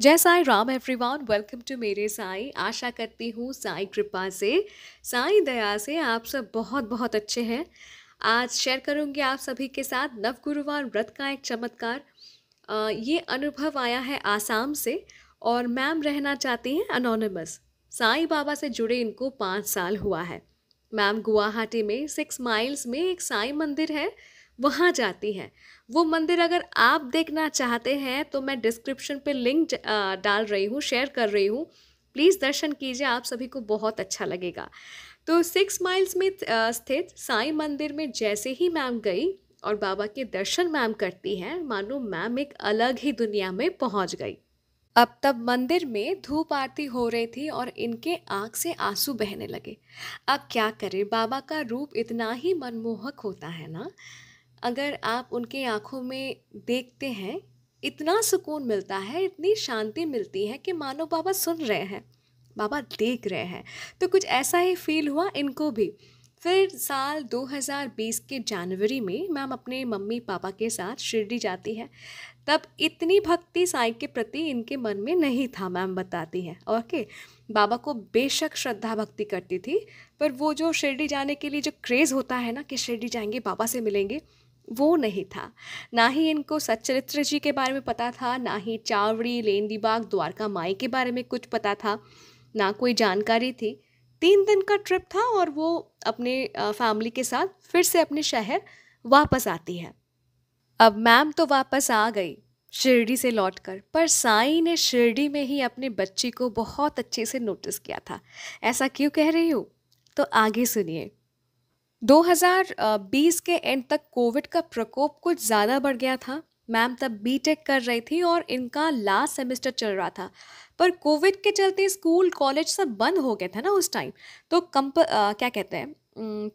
जय Sai Ram everyone welcome to मेरे साई आशा करती हूँ साई कृपा से साई दया से आप सब बहुत बहुत अच्छे हैं आज शेयर करूँगी आप सभी के साथ नवगुरुवार व्रत का एक चमत्कार ये अनुभव आया है आसाम से और मैम रहना चाहती हैं अनोनमस साई बाबा से जुड़े इनको पाँच साल हुआ है मैम गुवाहाटी में सिक्स माइल्स में एक साई मंदिर है वहाँ जाती है वो मंदिर अगर आप देखना चाहते हैं तो मैं डिस्क्रिप्शन पे लिंक डाल रही हूँ शेयर कर रही हूँ प्लीज़ दर्शन कीजिए आप सभी को बहुत अच्छा लगेगा तो सिक्स माइल्स में स्थित साईं मंदिर में जैसे ही मैम गई और बाबा के दर्शन मैम करती हैं मानो मैम एक अलग ही दुनिया में पहुंच गई अब तब मंदिर में धूप आरती हो रही थी और इनके आंख से आंसू बहने लगे अब क्या करें बाबा का रूप इतना ही मनमोहक होता है ना अगर आप उनके आँखों में देखते हैं इतना सुकून मिलता है इतनी शांति मिलती है कि मानो बाबा सुन रहे हैं बाबा देख रहे हैं तो कुछ ऐसा ही फील हुआ इनको भी फिर साल 2020 के जनवरी में मैम अपने मम्मी पापा के साथ शिरडी जाती है तब इतनी भक्ति साई के प्रति इनके मन में नहीं था मैम बताती हैं ओके बाबा को बेशक श्रद्धा भक्ति करती थी पर वो जो शिरडी जाने के लिए जो क्रेज़ होता है ना कि शिरडी जाएंगे बाबा से मिलेंगे वो नहीं था ना ही इनको सच्चरित्र जी के बारे में पता था ना ही चावड़ी लेंदीबाग द्वारका माई के बारे में कुछ पता था ना कोई जानकारी थी तीन दिन का ट्रिप था और वो अपने फैमिली के साथ फिर से अपने शहर वापस आती है अब मैम तो वापस आ गई शिरडी से लौटकर पर साई ने शिरडी में ही अपने बच्ची को बहुत अच्छे से नोटिस किया था ऐसा क्यों कह रही हूँ तो आगे सुनिए 2020 के एंड तक कोविड का प्रकोप कुछ ज़्यादा बढ़ गया था मैम तब बीटेक कर रही थी और इनका लास्ट सेमेस्टर चल रहा था पर कोविड के चलते स्कूल कॉलेज सब बंद हो गए थे ना उस टाइम तो कंप क्या कहते हैं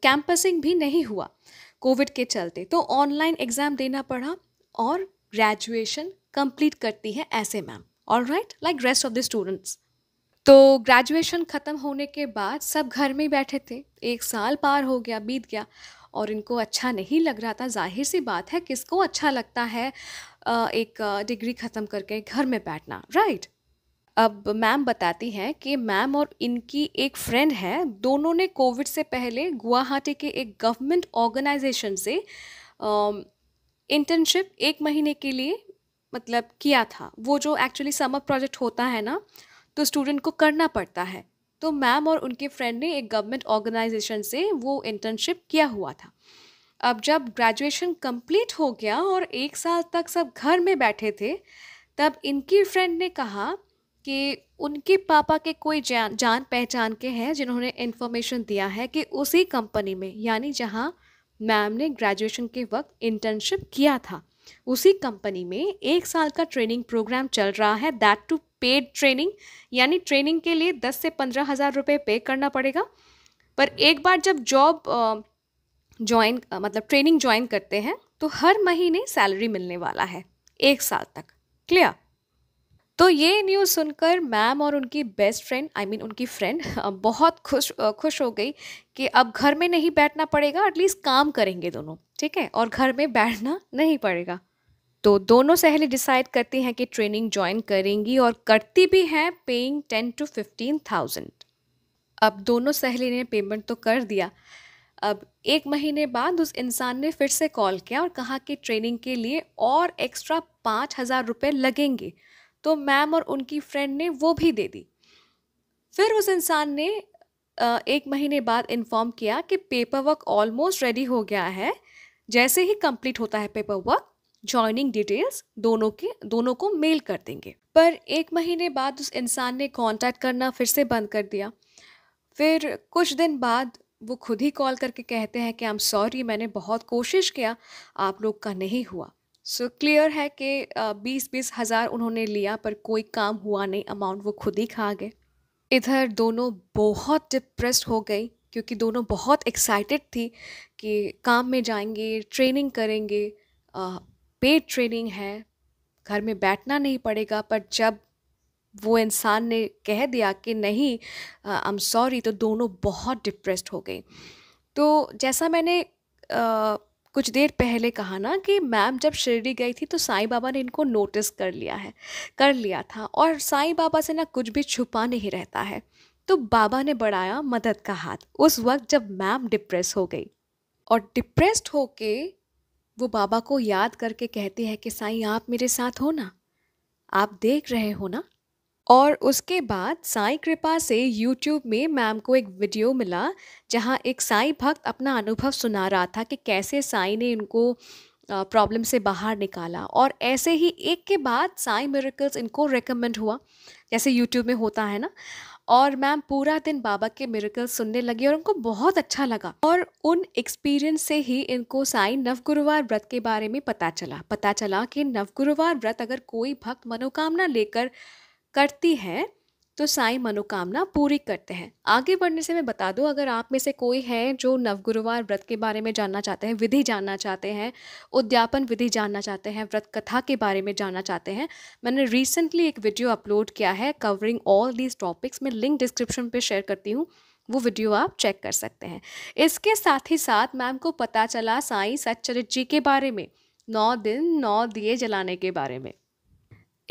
कैंपसिंग भी नहीं हुआ कोविड के चलते तो ऑनलाइन एग्ज़ाम देना पड़ा और ग्रेजुएशन कंप्लीट करती है ऐसे ma'am all right like rest of the students तो ग्रेजुएशन ख़त्म होने के बाद सब घर में ही बैठे थे एक साल पार हो गया बीत गया और इनको अच्छा नहीं लग रहा था जाहिर सी बात है किसको अच्छा लगता है एक डिग्री ख़त्म करके घर में बैठना राइट अब मैम बताती हैं कि मैम और इनकी एक फ्रेंड है दोनों ने कोविड से पहले गुवाहाटी के एक गवर्नमेंट ऑर्गेनाइजेशन से इंटर्नशिप एक महीने के लिए मतलब किया था वो जो एक्चुअली समर प्रोजेक्ट होता है ना तो स्टूडेंट को करना पड़ता है तो मैम और उनके फ्रेंड ने एक गवर्नमेंट ऑर्गेनाइजेशन से वो इंटर्नशिप किया हुआ था अब जब ग्रेजुएशन कंप्लीट हो गया और एक साल तक सब घर में बैठे थे तब इनकी फ्रेंड ने कहा कि उनके पापा के कोई जान जान पहचान के हैं जिन्होंने इन्फॉर्मेशन दिया है कि उसी कंपनी में यानी जहाँ मैम ने ग्रेजुएशन के वक्त इंटर्नशिप किया था उसी कंपनी में एक साल का ट्रेनिंग प्रोग्राम चल रहा है दैट टू पेड ट्रेनिंग यानी ट्रेनिंग के लिए दस से पंद्रह हज़ार रुपये पे करना पड़ेगा पर एक बार जब जॉब ज्वाइन मतलब ट्रेनिंग ज्वाइन करते हैं तो हर महीने सैलरी मिलने वाला है एक साल तक क्लियर तो ये न्यूज़ सुनकर मैम और उनकी बेस्ट फ्रेंड आई मीन उनकी फ्रेंड बहुत खुश खुश हो गई कि अब घर में नहीं बैठना पड़ेगा एटलीस्ट काम करेंगे दोनों ठीक है और घर में बैठना नहीं पड़ेगा तो दोनों सहेली डिसाइड करती हैं कि ट्रेनिंग ज्वाइन करेंगी और करती भी हैं paying ten to fifteen thousand अब दोनों सहेली ने पेमेंट तो कर दिया अब एक महीने बाद उस इंसान ने फिर से कॉल किया और कहा कि ट्रेनिंग के लिए और एक्स्ट्रा पाँच हज़ार रुपये लगेंगे तो मैम और उनकी फ्रेंड ने वो भी दे दी फिर उस इंसान ने एक महीने बाद इन्फॉर्म किया कि पेपर वर्क ऑलमोस्ट रेडी हो गया है जैसे ही कंप्लीट होता है पेपर वर्क ज्वाइनिंग डिटेल्स दोनों के दोनों को मेल कर देंगे पर एक महीने बाद उस इंसान ने कांटेक्ट करना फिर से बंद कर दिया फिर कुछ दिन बाद वो खुद ही कॉल करके कहते हैं कि आई एम सॉरी मैंने बहुत कोशिश किया आप लोग का नहीं हुआ सो so, क्लियर है कि uh, बीस बीस हज़ार उन्होंने लिया पर कोई काम हुआ नहीं अमाउंट वो खुद ही खा गए इधर दोनों बहुत डिप्रेस हो गई क्योंकि दोनों बहुत एक्साइटेड थी कि काम में जाएंगे ट्रेनिंग करेंगे पेड uh, ट्रेनिंग है घर में बैठना नहीं पड़ेगा पर जब वो इंसान ने कह दिया कि नहीं आई एम सॉरी तो दोनों बहुत डिप्रेस्ड हो गई तो जैसा मैंने आ, uh, कुछ देर पहले कहा ना कि मैम जब शिरडी गई थी तो साईं बाबा ने इनको नोटिस कर लिया है कर लिया था और साईं बाबा से ना कुछ भी छुपा नहीं रहता है तो बाबा ने बढ़ाया मदद का हाथ उस वक्त जब मैम डिप्रेस हो गई और डिप्रेस्ड होके वो बाबा को याद करके कहती है कि साईं आप मेरे साथ हो ना आप देख रहे हो ना और उसके बाद साई कृपा से YouTube में मैम को एक वीडियो मिला जहाँ एक साई भक्त अपना अनुभव सुना रहा था कि कैसे साई ने इनको प्रॉब्लम से बाहर निकाला और ऐसे ही एक के बाद साई मेरिकल्स इनको रेकमेंड हुआ जैसे यूट्यूब में होता है ना और मैम पूरा दिन बाबा के मेरिकल सुनने लगी और उनको बहुत अच्छा लगा और उन एक्सपीरियंस से ही इनको साई नवगुरुवार व्रत के बारे में पता चला पता चला कि नवगुरुवार व्रत अगर कोई भक्त मनोकामना लेकर करती हैं तो साई मनोकामना पूरी करते हैं आगे बढ़ने से मैं बता दूं अगर आप में से कोई है जो नवगुरुवार व्रत के बारे में जानना चाहते हैं विधि जानना चाहते हैं उद्यापन विधि जानना चाहते हैं व्रत कथा के बारे में जानना चाहते हैं मैंने रिसेंटली एक वीडियो अपलोड किया है कवरिंग ऑल दीज टॉपिक्स मैं लिंक डिस्क्रिप्शन पर शेयर करती हूँ वो वीडियो आप चेक कर सकते हैं इसके साथ ही साथ मैम को पता चला साई सच्चरित जी के बारे में नौ दिन नौ दिए जलाने के बारे में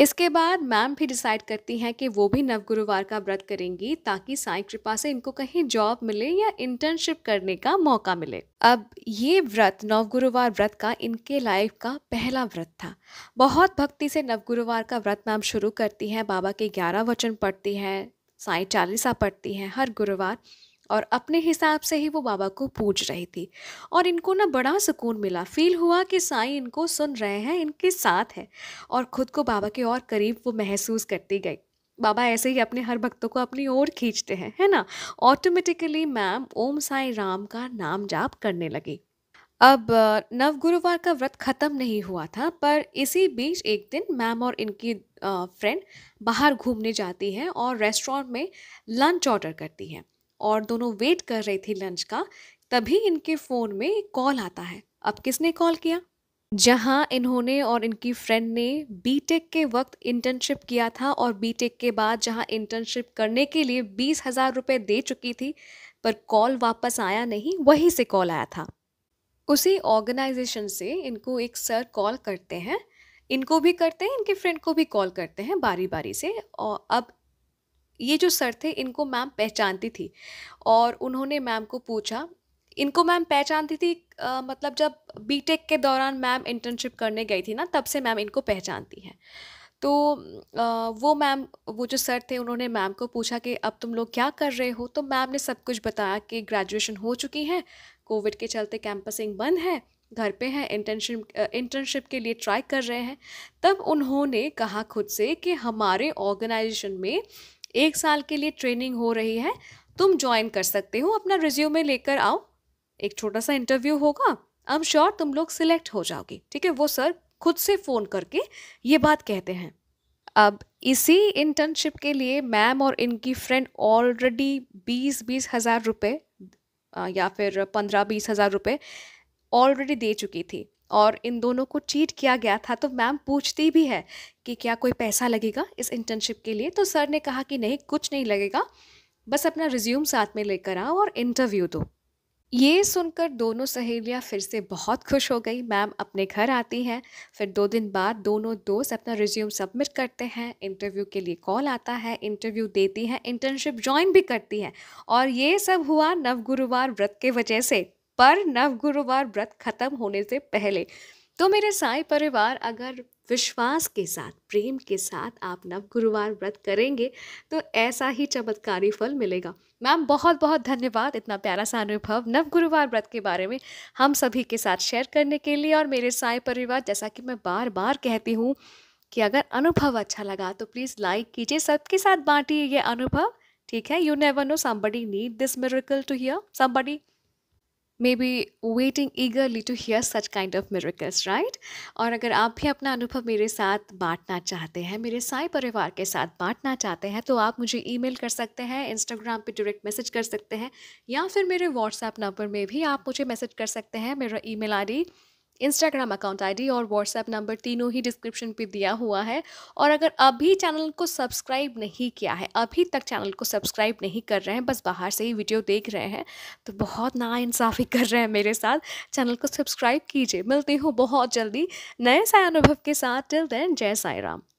इसके बाद मैम भी डिसाइड करती हैं कि वो भी नव गुरुवार का व्रत करेंगी ताकि साईं कृपा से इनको कहीं जॉब मिले या इंटर्नशिप करने का मौका मिले अब ये व्रत नव गुरुवार व्रत का इनके लाइफ का पहला व्रत था बहुत भक्ति से नव गुरुवार का व्रत मैम शुरू करती हैं बाबा के ग्यारह वचन पढ़ती हैं साई चालीसा पढ़ती हैं हर गुरुवार और अपने हिसाब से ही वो बाबा को पूछ रही थी और इनको ना बड़ा सुकून मिला फील हुआ कि साईं इनको सुन रहे हैं इनके साथ है और ख़ुद को बाबा के और करीब वो महसूस करती गई बाबा ऐसे ही अपने हर भक्तों को अपनी ओर खींचते हैं है ना ऑटोमेटिकली मैम ओम साई राम का नाम जाप करने लगी अब नव गुरुवार का व्रत ख़त्म नहीं हुआ था पर इसी बीच एक दिन मैम और इनकी फ्रेंड बाहर घूमने जाती है और रेस्टोरेंट में लंच ऑर्डर करती हैं और दोनों वेट कर रही थी लंच का तभी इनके फ़ोन में एक कॉल आता है अब किसने कॉल किया जहाँ इन्होंने और इनकी फ्रेंड ने बीटेक के वक्त इंटर्नशिप किया था और बीटेक के बाद जहाँ इंटर्नशिप करने के लिए बीस हज़ार रुपये दे चुकी थी पर कॉल वापस आया नहीं वहीं से कॉल आया था उसी ऑर्गेनाइजेशन से इनको एक सर कॉल करते हैं इनको भी करते हैं इनके फ्रेंड को भी कॉल करते हैं बारी बारी से और अब ये जो सर थे इनको मैम पहचानती थी और उन्होंने मैम को पूछा इनको मैम पहचानती थी आ, मतलब जब बीटेक के दौरान मैम इंटर्नशिप करने गई थी ना तब से मैम इनको पहचानती हैं तो आ, वो मैम वो जो सर थे उन्होंने मैम को पूछा कि अब तुम लोग क्या कर रहे हो तो मैम ने सब कुछ बताया कि ग्रेजुएशन हो चुकी है कोविड के चलते कैंपसिंग बंद है घर पे हैं इंटर्नशिप इंटर्नशिप के लिए ट्राई कर रहे हैं तब उन्होंने कहा खुद से कि हमारे ऑर्गेनाइजेशन में एक साल के लिए ट्रेनिंग हो रही है तुम ज्वाइन कर सकते हो अपना रिज्यूमे लेकर आओ एक छोटा सा इंटरव्यू होगा आई एम श्योर तुम लोग सिलेक्ट हो जाओगे ठीक है वो सर खुद से फ़ोन करके ये बात कहते हैं अब इसी इंटर्नशिप के लिए मैम और इनकी फ्रेंड ऑलरेडी बीस बीस हज़ार रुपये या फिर पंद्रह बीस हज़ार रुपये ऑलरेडी दे चुकी थी और इन दोनों को चीट किया गया था तो मैम पूछती भी है कि क्या कोई पैसा लगेगा इस इंटर्नशिप के लिए तो सर ने कहा कि नहीं कुछ नहीं लगेगा बस अपना रिज्यूम साथ में लेकर आओ और इंटरव्यू दो ये सुनकर दोनों सहेलियां फिर से बहुत खुश हो गई मैम अपने घर आती हैं फिर दो दिन बाद दोनों दोस्त अपना रिज्यूम सबमिट करते हैं इंटरव्यू के लिए कॉल आता है इंटरव्यू देती हैं इंटर्नशिप ज्वाइन भी करती हैं और ये सब हुआ नवगुरुवार व्रत के वजह से पर नव गुरुवार व्रत खत्म होने से पहले तो मेरे साई परिवार अगर विश्वास के साथ प्रेम के साथ आप नव गुरुवार व्रत करेंगे तो ऐसा ही चमत्कारी फल मिलेगा मैम बहुत बहुत धन्यवाद इतना प्यारा सा अनुभव नवगुरुवार व्रत के बारे में हम सभी के साथ शेयर करने के लिए और मेरे साई परिवार जैसा कि मैं बार बार कहती हूँ कि अगर अनुभव अच्छा लगा तो प्लीज़ लाइक कीजिए सबके साथ बांटिए ये अनुभव ठीक है you never know somebody need this miracle to hear somebody may be waiting eagerly to hear such kind of miracles right और अगर आप भी अपना अनुभव मेरे साथ बांटना चाहते हैं मेरे साई परिवार के साथ बांटना चाहते हैं तो आप मुझे मेल कर सकते हैं इंस्टाग्राम पे डायरेक्ट मैसेज कर सकते हैं या फिर मेरे व्हाट्सएप नंबर में भी आप मुझे मैसेज कर सकते हैं मेरा email I D Instagram account ID और व्हाट्सएप नंबर तीनों ही डिस्क्रिप्शन पे दिया हुआ है और अगर अभी चैनल को सब्सक्राइब नहीं किया है अभी तक चैनल को सब्सक्राइब नहीं कर रहे हैं बस बाहर से ही वीडियो देख रहे हैं तो बहुत नाइंसाफ़ी कर रहे हैं मेरे साथ चैनल को सब्सक्राइब कीजिए मिलती हूँ बहुत जल्दी नए साय अनुभव के साथ टिल देन जय साई राम